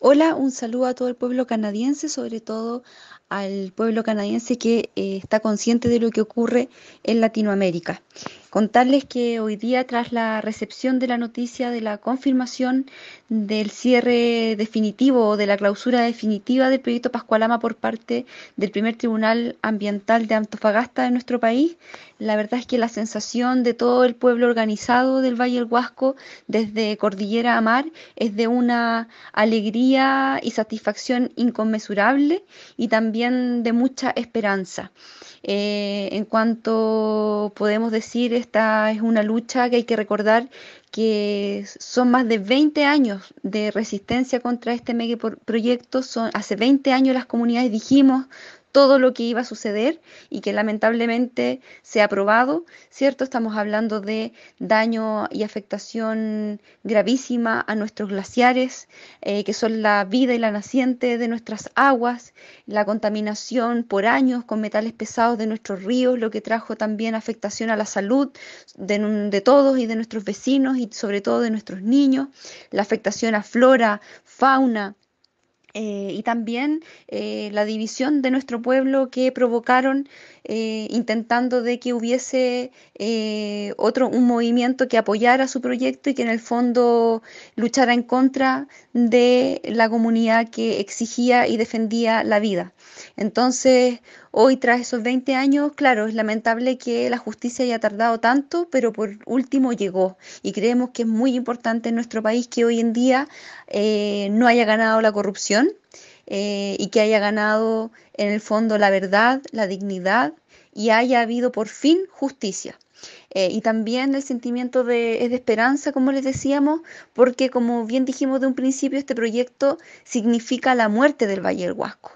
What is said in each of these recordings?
Hola, un saludo a todo el pueblo canadiense, sobre todo al pueblo canadiense que eh, está consciente de lo que ocurre en Latinoamérica. Contarles que hoy día, tras la recepción de la noticia de la confirmación del cierre definitivo o de la clausura definitiva del proyecto Pascualama por parte del primer tribunal ambiental de Antofagasta de nuestro país, la verdad es que la sensación de todo el pueblo organizado del Valle del Huasco, desde Cordillera a Mar, es de una alegría y satisfacción inconmensurable y también de mucha esperanza. Eh, en cuanto podemos decir, esta es una lucha que hay que recordar que son más de 20 años de resistencia contra este megaproyecto. Son, hace 20 años las comunidades dijimos, todo lo que iba a suceder y que lamentablemente se ha probado, ¿cierto? Estamos hablando de daño y afectación gravísima a nuestros glaciares, eh, que son la vida y la naciente de nuestras aguas, la contaminación por años con metales pesados de nuestros ríos, lo que trajo también afectación a la salud de todos y de nuestros vecinos y sobre todo de nuestros niños, la afectación a flora, fauna, eh, y también eh, la división de nuestro pueblo que provocaron eh, intentando de que hubiese eh, otro, un movimiento que apoyara su proyecto y que en el fondo luchara en contra de la comunidad que exigía y defendía la vida. Entonces, hoy tras esos 20 años, claro, es lamentable que la justicia haya tardado tanto, pero por último llegó. Y creemos que es muy importante en nuestro país que hoy en día eh, no haya ganado la corrupción eh, y que haya ganado en el fondo la verdad, la dignidad y haya habido por fin justicia. Eh, y también el sentimiento de, de, esperanza, como les decíamos, porque como bien dijimos de un principio, este proyecto significa la muerte del Valle del Huasco.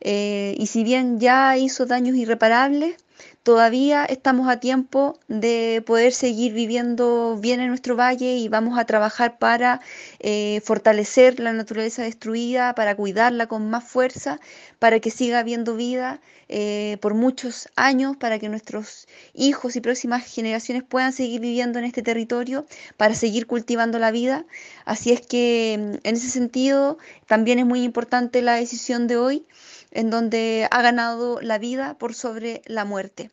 Eh, y si bien ya hizo daños irreparables, todavía estamos a tiempo de poder seguir viviendo bien en nuestro valle y vamos a trabajar para eh, fortalecer la naturaleza destruida, para cuidarla con más fuerza, para que siga habiendo vida eh, por muchos años, para que nuestros hijos y próximas generaciones puedan seguir viviendo en este territorio, para seguir cultivando la vida. Así es que mm, en ese sentido también es muy importante la decisión de hoy en donde ha ganado la vida por sobre la muerte.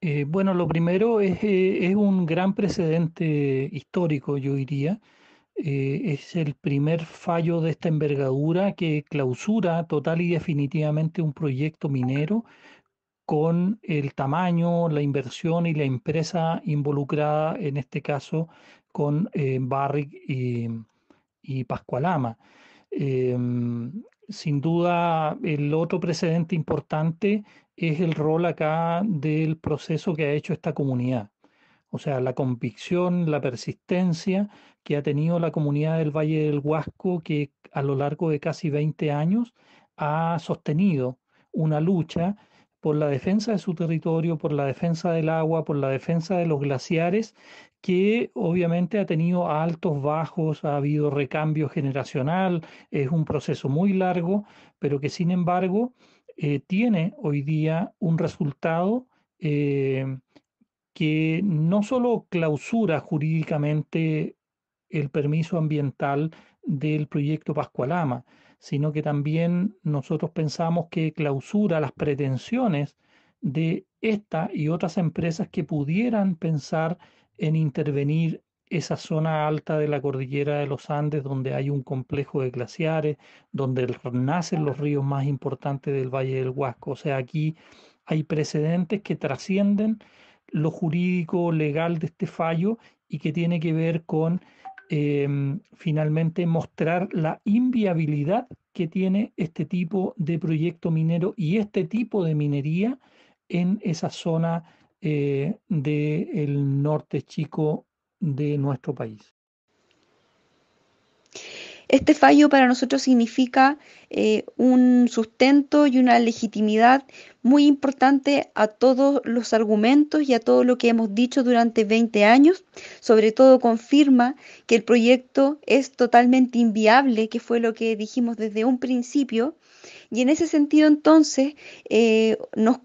Eh, bueno, lo primero eh, es, un gran precedente histórico, yo diría. Eh, es el primer fallo de esta envergadura que clausura total y definitivamente un proyecto minero con el tamaño, la inversión y la empresa involucrada, en este caso con Barrick y, y Pascualama. Em, sin duda, el otro precedente importante es el rol acá del proceso que ha hecho esta comunidad. O sea, la convicción, la persistencia que ha tenido la comunidad del Valle del Huasco, que a lo largo de casi 20 años ha sostenido una lucha por la defensa de su territorio, por la defensa del agua, por la defensa de los glaciares, que obviamente ha tenido altos, bajos, ha habido recambio generacional, es un proceso muy largo, pero que sin embargo eh, tiene hoy día un resultado eh, que no solo clausura jurídicamente el permiso ambiental del proyecto Pascualama, sino que también nosotros pensamos que clausura las pretensiones de esta y otras empresas que pudieran pensar en intervenir esa zona alta de la cordillera de los Andes, donde hay un complejo de glaciares, donde nacen los ríos más importantes del Valle del Huasco. O sea, aquí hay precedentes que trascienden lo jurídico legal de este fallo y que tiene que ver con Em, finalmente mostrar la inviabilidad que tiene este tipo de proyecto minero y este tipo de minería en esa zona eh, del norte chico de nuestro país. Este fallo para nosotros significa eh, un sustento y una legitimidad muy importante a todos los argumentos y a todo lo que hemos dicho durante 20 años. Sobre todo confirma que el proyecto es totalmente inviable, que fue lo que dijimos desde un principio, y en ese sentido entonces eh, nos,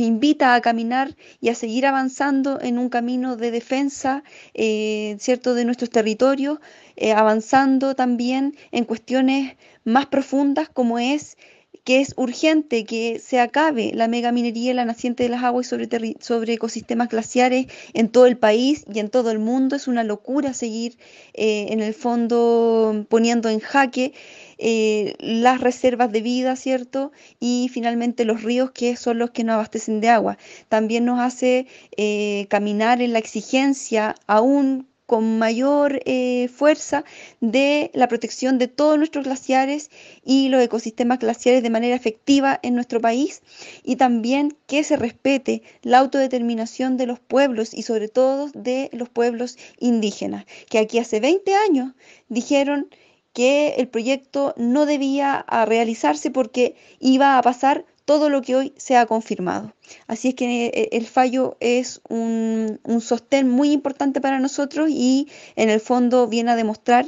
invita a caminar y a seguir avanzando en un camino de defensa eh, ¿cierto? de nuestros territorios, eh, avanzando también en cuestiones más profundas como es que es urgente que se acabe la megaminería en la naciente de las aguas y sobre, sobre ecosistemas glaciares en todo el país y en todo el mundo. Es una locura seguir eh, en el fondo poniendo en jaque eh, las reservas de vida, ¿cierto? Y finalmente los ríos que son los que nos abastecen de agua. También nos hace eh, caminar en la exigencia aún con mayor eh, fuerza de la protección de todos nuestros glaciares y los ecosistemas glaciares de manera efectiva en nuestro país y también que se respete la autodeterminación de los pueblos y sobre todo de los pueblos indígenas, que aquí hace 20 años dijeron que el proyecto no debía ah, realizarse porque iba a pasar todo lo que hoy se ha confirmado. Así es que eh, eh, el fallo es un, sostén muy importante para nosotros y en el fondo viene a demostrar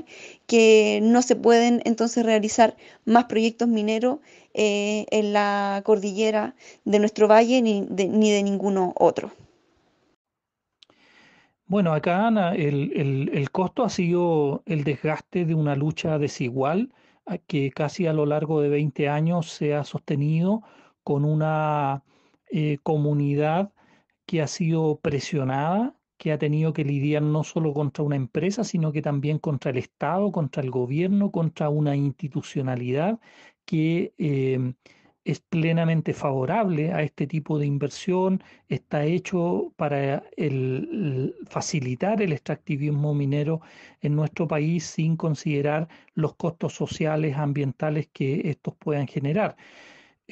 que no se pueden entonces realizar más proyectos mineros eh, en la cordillera de nuestro valle ni de, ninguno otro. Bueno, acá Ana, el, el costo ha sido el desgaste de una lucha desigual que casi a lo largo de 20 años se ha sostenido con una eh, comunidad que ha sido presionada, que ha tenido que lidiar no solo contra una empresa, sino que también contra el Estado, contra el gobierno, contra una institucionalidad que eh, es plenamente favorable a este tipo de inversión, está hecho para facilitar el extractivismo minero en nuestro país sin considerar los costos sociales, ambientales que estos puedan generar.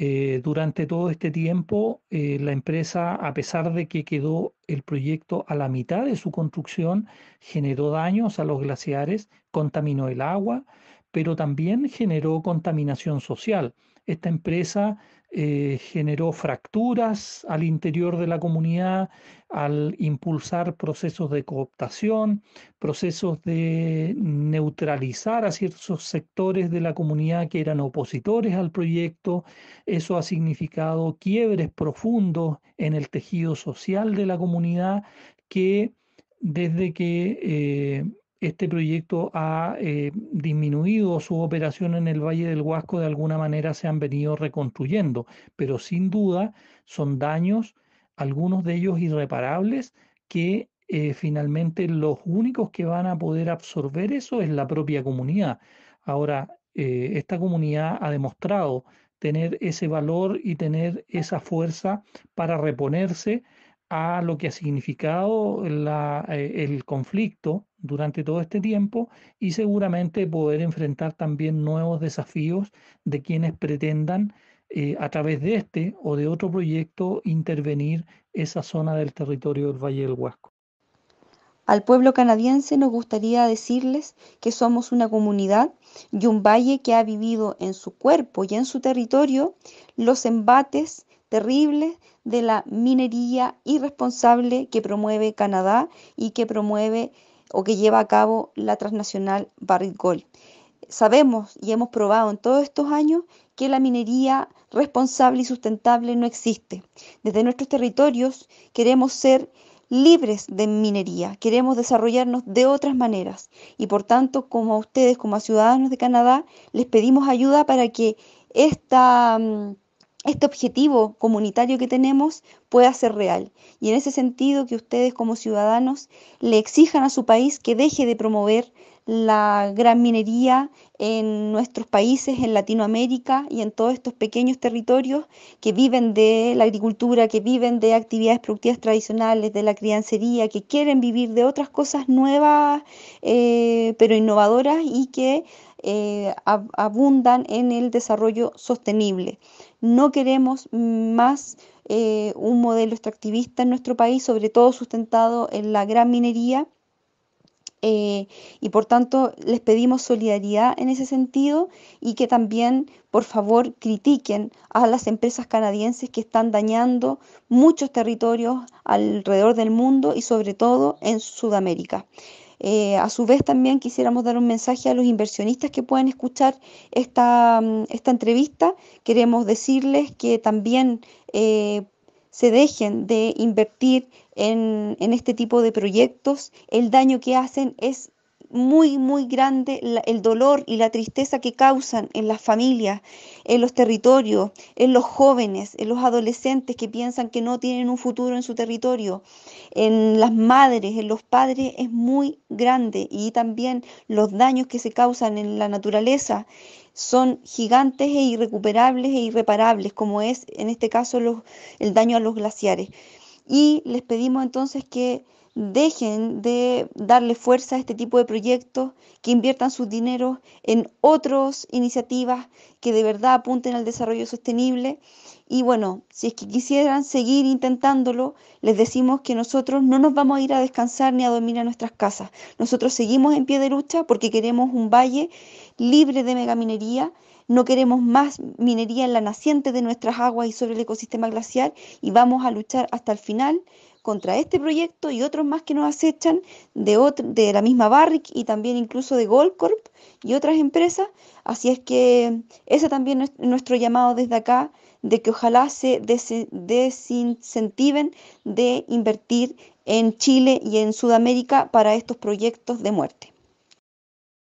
Eh, durante todo este tiempo, eh, la empresa, a pesar de que quedó el proyecto a la mitad de su construcción, generó daños a los glaciares, contaminó el agua, pero también generó contaminación social. Esta empresa eh, generó fracturas al interior de la comunidad al impulsar procesos de cooptación, procesos de neutralizar a ciertos sectores de la comunidad que eran opositores al proyecto. Eso ha significado quiebres profundos en el tejido social de la comunidad que desde que... Eh, este proyecto ha eh, disminuido su operación en el Valle del Huasco, de alguna manera se han venido reconstruyendo, pero sin duda son daños, algunos de ellos irreparables, que eh, finalmente los únicos que van a poder absorber eso es la propia comunidad. Ahora, eh, esta comunidad ha demostrado tener ese valor y tener esa fuerza para reponerse a lo que ha significado eh, el conflicto durante todo este tiempo y seguramente poder enfrentar también nuevos desafíos de quienes pretendan eh, a través de este o de otro proyecto intervenir esa zona del territorio del Valle del Huasco. Al pueblo canadiense nos gustaría decirles que somos una comunidad y un valle que ha vivido en su cuerpo y en su territorio los embates terribles de la minería irresponsable que promueve Canadá y que promueve o que lleva a cabo la transnacional Barricol. Gold. Sabemos y hemos probado en todos estos años que la minería responsable y sustentable no existe. Desde nuestros territorios queremos ser libres de minería, queremos desarrollarnos de otras maneras y por tanto como a ustedes, como a ciudadanos de Canadá, les pedimos ayuda para que esta... Mm, este objetivo comunitario que tenemos pueda ser real. Y en ese sentido, que ustedes como ciudadanos le exijan a su país que deje de promover la gran minería en nuestros países, en Latinoamérica y en todos estos pequeños territorios que viven de la agricultura, que viven de actividades productivas tradicionales, de la criancería, que quieren vivir de otras cosas nuevas eh, pero innovadoras y que eh, abundan en el desarrollo sostenible. No queremos más eh, un modelo extractivista en nuestro país, sobre todo sustentado en la gran minería eh, y por tanto les pedimos solidaridad en ese sentido y que también, por favor, critiquen a las empresas canadienses que están dañando muchos territorios alrededor del mundo y sobre todo en Sudamérica. Eh, a su vez, también quisiéramos dar un mensaje a los inversionistas que puedan escuchar esta, mm, esta entrevista. Queremos decirles que también eh, se dejen de invertir en, en este tipo de proyectos, el daño que hacen es muy, muy grande el dolor y la tristeza que causan en las familias, en los territorios, en los jóvenes, en los adolescentes que piensan que no tienen un futuro en su territorio, en las madres, en los padres, es muy grande y también los daños que se causan en la naturaleza son gigantes e irrecuperables e irreparables, como es en este caso el daño a los glaciares. Y les pedimos entonces que dejen de darle fuerza a este tipo de proyectos, que inviertan sus dineros en otras iniciativas que de verdad apunten al desarrollo sostenible. Y bueno, si es que quisieran seguir intentándolo, les decimos que nosotros no nos vamos a ir a descansar ni a dormir a nuestras casas. Nosotros seguimos en pie de lucha porque queremos un valle libre de megaminería no queremos más minería en la naciente de nuestras aguas y sobre el ecosistema glaciar y vamos a luchar hasta el final contra este proyecto y otros más que nos acechan de, de la misma Barrick y también incluso de Goldcorp y otras empresas. Así es que ese también es nuestro llamado desde acá de que ojalá se desincentiven de invertir en Chile y en Sudamérica para estos proyectos de muerte.